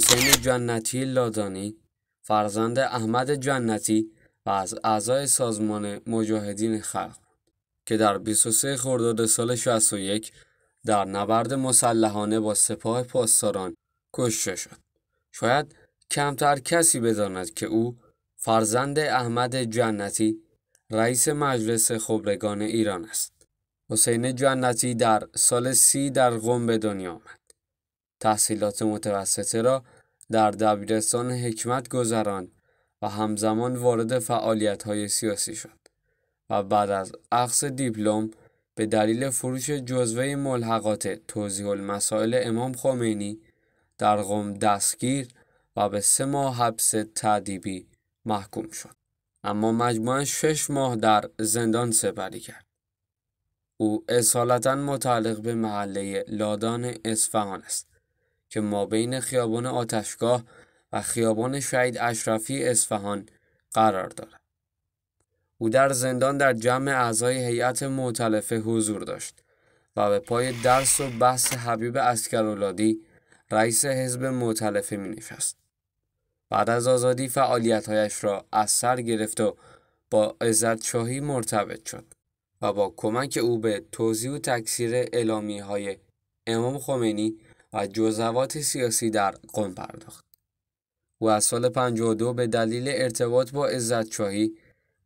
حسین جنتی لادانی فرزند احمد جنتی و از اعضای سازمان مجاهدین خلق که در 23 خرداد سال 61 در نبرد مسلحانه با سپاه پاسداران کشته شد. شاید کمتر کسی بداند که او فرزند احمد جنتی رئیس مجلس خبرگان ایران است. حسین جنتی در سال سی در قم به دنیا آمد. تحصیلات متوسطه را در دبیرستان حکمت گذراند و همزمان وارد های سیاسی شد و بعد از عقص دیپلم به دلیل فروش جزوه ملحقات توضیح المسائل امام خمینی در قم دستگیر و به سه ماه حبس تعدیبی محکوم شد اما مجموعا شش ماه در زندان سپری کرد او اصالتا متعلق به محله لادان اصفهان است که بین خیابان آتشگاه و خیابان شهید اشرفی اصفهان قرار دارد. او در زندان در جمع اعضای هیئت معتلفه حضور داشت و به پای درس و بحث حبیب اسکرولادی رئیس حزب معتلفه می نشست. بعد از آزادی فعالیتهایش را از سر گرفت و با عزت شاهی مرتبط شد و با کمک او به توضیح و تکثیر اعلامی های امام خمینی و جزوات سیاسی در قم پرداخت. او از سال 52 به دلیل ارتباط با عزتشاهی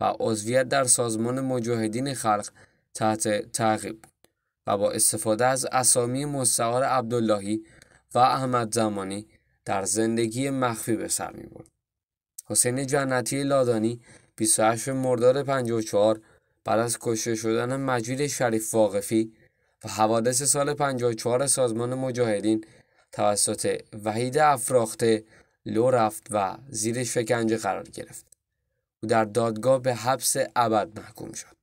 و عضویت در سازمان مجاهدین خلق تحت تعقیب بود و با استفاده از اسامی مستعار عبداللهی و احمد زمانی در زندگی مخفی به سر می برد. حسین جنتی لادانی 28 مرداد 54 بعد از کشته شدن مجید شریف واقفی حوادث سال 54 سازمان مجاهدین توسط وحید افراخته لو رفت و زیر شکنجه قرار گرفت. او در دادگاه به حبس ابد محکوم شد.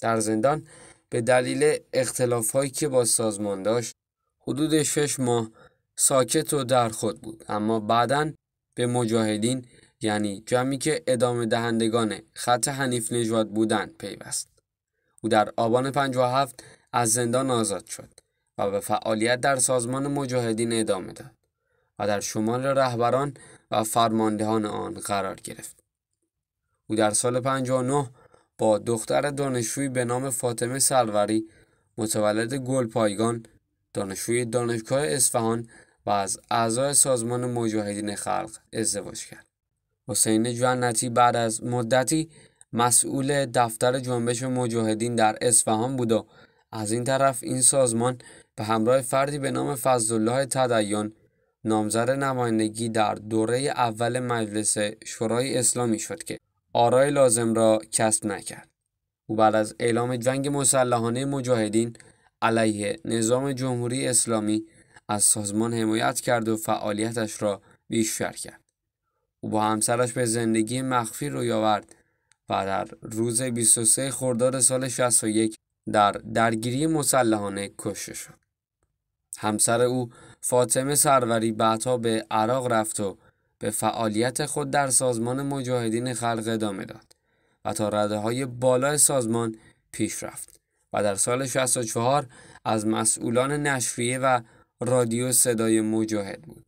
در زندان به دلیل اختلافهایی که با سازمان داشت حدود شش ماه ساکت و در خود بود اما بعدا به مجاهدین یعنی جمعی که ادامه دهندگان خط حنیف نجات بودند پیوست او در آبان 57 از زندان آزاد شد و به فعالیت در سازمان مجاهدین ادامه داد و در شمال رهبران و فرماندهان آن قرار گرفت. او در سال 59 با دختر دانشجویی به نام فاطمه سلوری متولد گلپایگان دانشجوی دانشگاه اصفهان و از اعضای سازمان مجاهدین خلق ازدواج کرد. حسین جنتی بعد از مدتی مسئول دفتر جنبش مجاهدین در اصفهان بود و از این طرف این سازمان به همراه فردی به نام فضلالله تدیان نامزد نمایندگی در دوره اول مجلس شورای اسلامی شد که آرای لازم را کسب نکرد. او بعد از اعلام جنگ مسلحانه مجاهدین علیه نظام جمهوری اسلامی از سازمان حمایت کرد و فعالیتش را بیشتر کرد. او با همسرش به زندگی مخفی روی آورد و در روز 23 خرداد سال 61 در درگیری مسلحانه کشته شد. همسر او فاطمه سروری بعدها به عراق رفت و به فعالیت خود در سازمان مجاهدین خلق ادامه داد و تا رده های بالای سازمان پیش رفت و در سال 64 از مسئولان نشریه و رادیو صدای مجاهد بود.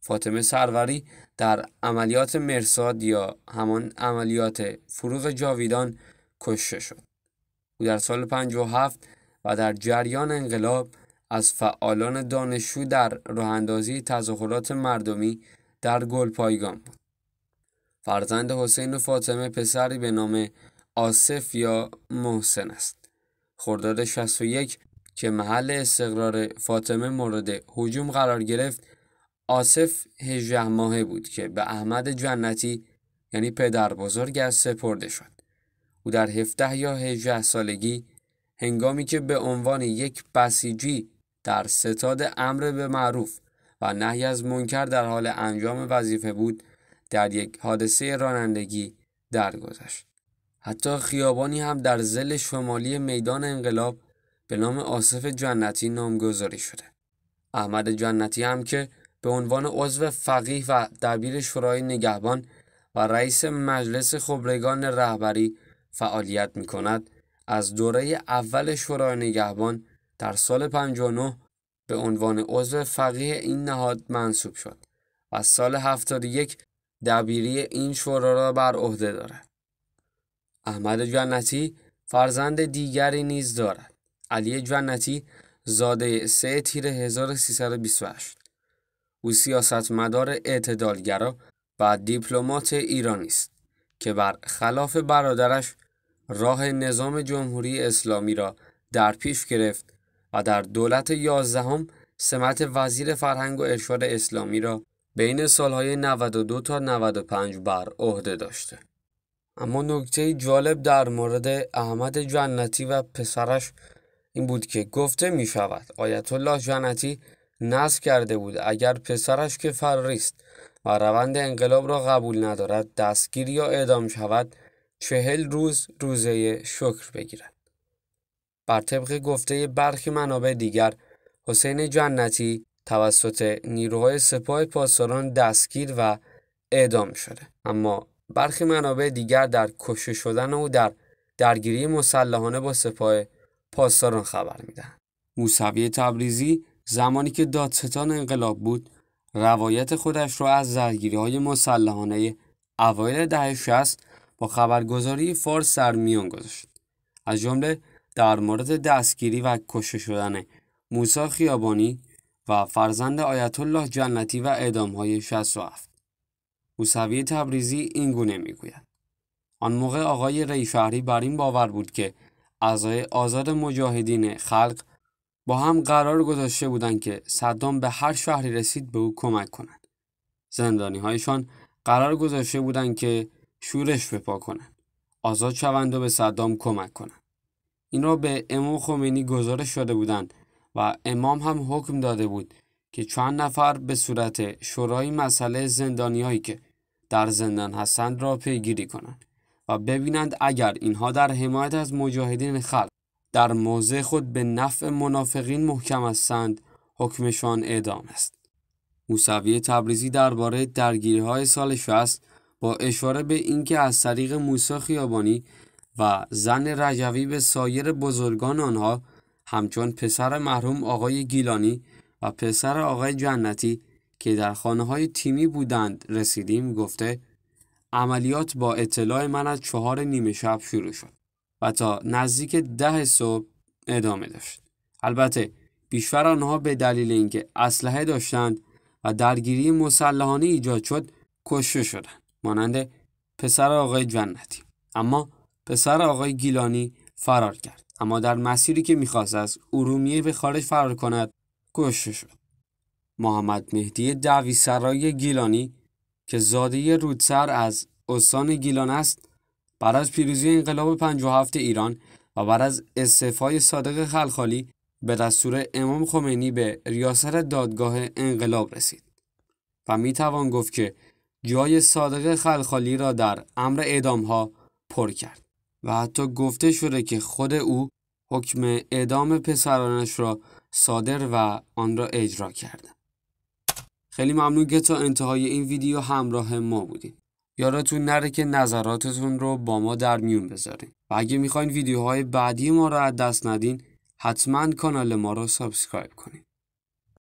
فاطمه سروری در عملیات مرساد یا همان عملیات فروغ جاویدان کشته شد. او در سال 57 و در جریان انقلاب از فعالان دانشجو در راهاندازی تظاهرات مردمی در گلپایگان بود. فرزند حسین و فاطمه پسری به نام آصف یا محسن است. خرداد 61 که محل استقرار فاطمه مورد هجوم قرار گرفت آصف 18 ماهه بود که به احمد جنتی یعنی پدر بزرگ از سپرده شد. او در 17 یا 18 سالگی هنگامی که به عنوان یک بسیجی در ستاد امر به معروف و نهی از منکر در حال انجام وظیفه بود در یک حادثه رانندگی درگذشت حتی خیابانی هم در زل شمالی میدان انقلاب به نام آصف جنتی نامگذاری شده احمد جنتی هم که به عنوان عضو فقیه و دبیر شورای نگهبان و رئیس مجلس خبرگان رهبری فعالیت می کند از دوره اول شورای نگهبان در سال 59 به عنوان عضو فقیه این نهاد منصوب شد و سال 71 دبیری این شورا را بر عهده دارد. احمد جنتی فرزند دیگری نیز دارد. علی جنتی زاده 3 تیر 1328 او سیاستمدار اعتدالگرا و دیپلمات ایرانی است که بر خلاف برادرش راه نظام جمهوری اسلامی را در پیش گرفت و در دولت یازدهم سمت وزیر فرهنگ و ارشاد اسلامی را بین سالهای 92 تا 95 بر عهده داشته. اما نکته جالب در مورد احمد جنتی و پسرش این بود که گفته می شود آیت الله جنتی نصب کرده بود اگر پسرش که فرریست و روند انقلاب را قبول ندارد دستگیر یا اعدام شود چهل روز روزه شکر بگیرد. بر طبق گفته برخی منابع دیگر حسین جنتی توسط نیروهای سپاه پاسداران دستگیر و اعدام شده اما برخی منابع دیگر در کشته شدن او در درگیری مسلحانه با سپاه پاسداران خبر میدهند موسوی تبریزی زمانی که دادستان انقلاب بود روایت خودش را از درگیری های مسلحانه اوایل دهه 60 با خبرگزاری فارس سر میان گذاشت از جمله در مورد دستگیری و کشته شدن موسا خیابانی و فرزند آیت الله جنتی و های 67 موسوی تبریزی این گونه میگوید آن موقع آقای ریشهری بر این باور بود که اعضای آزاد مجاهدین خلق با هم قرار گذاشته بودند که صدام به هر شهری رسید به او کمک کنند. زندانی هایشان قرار گذاشته بودند که شورش پا کنند آزاد شوند و به صدام کمک کنند این را به امام خمینی گزارش شده بودند و امام هم حکم داده بود که چند نفر به صورت شورای مسئله زندانیایی که در زندان هستند را پیگیری کنند و ببینند اگر اینها در حمایت از مجاهدین خلق در موضع خود به نفع منافقین محکم هستند حکمشان اعدام است موسوی تبریزی درباره درگیری های سال 60 با اشاره به اینکه از طریق موسی خیابانی و زن رجوی به سایر بزرگان آنها همچون پسر محروم آقای گیلانی و پسر آقای جنتی که در خانه های تیمی بودند رسیدیم گفته عملیات با اطلاع من از چهار نیمه شب شروع شد و تا نزدیک ده صبح ادامه داشت البته بیشتر آنها به دلیل اینکه اسلحه داشتند و درگیری مسلحانه ایجاد شد کشته شدند مانند پسر آقای جنتی اما پسر آقای گیلانی فرار کرد اما در مسیری که میخواست از ارومیه به خارج فرار کند کشته شد محمد مهدی دعوی سرای گیلانی که زاده رودسر از استان گیلان است بعد از پیروزی انقلاب 57 ایران و بعد از استعفای صادق خلخالی به دستور امام خمینی به ریاست دادگاه انقلاب رسید و می گفت که جای صادق خلخالی را در امر اعدام ها پر کرد و حتی گفته شده که خود او حکم اعدام پسرانش را صادر و آن را اجرا کرده خیلی ممنون که تا انتهای این ویدیو همراه ما بودید یادتون نره که نظراتتون رو با ما در میون بذارین و اگه میخواین ویدیوهای بعدی ما را از دست ندین حتما کانال ما رو سابسکرایب کنید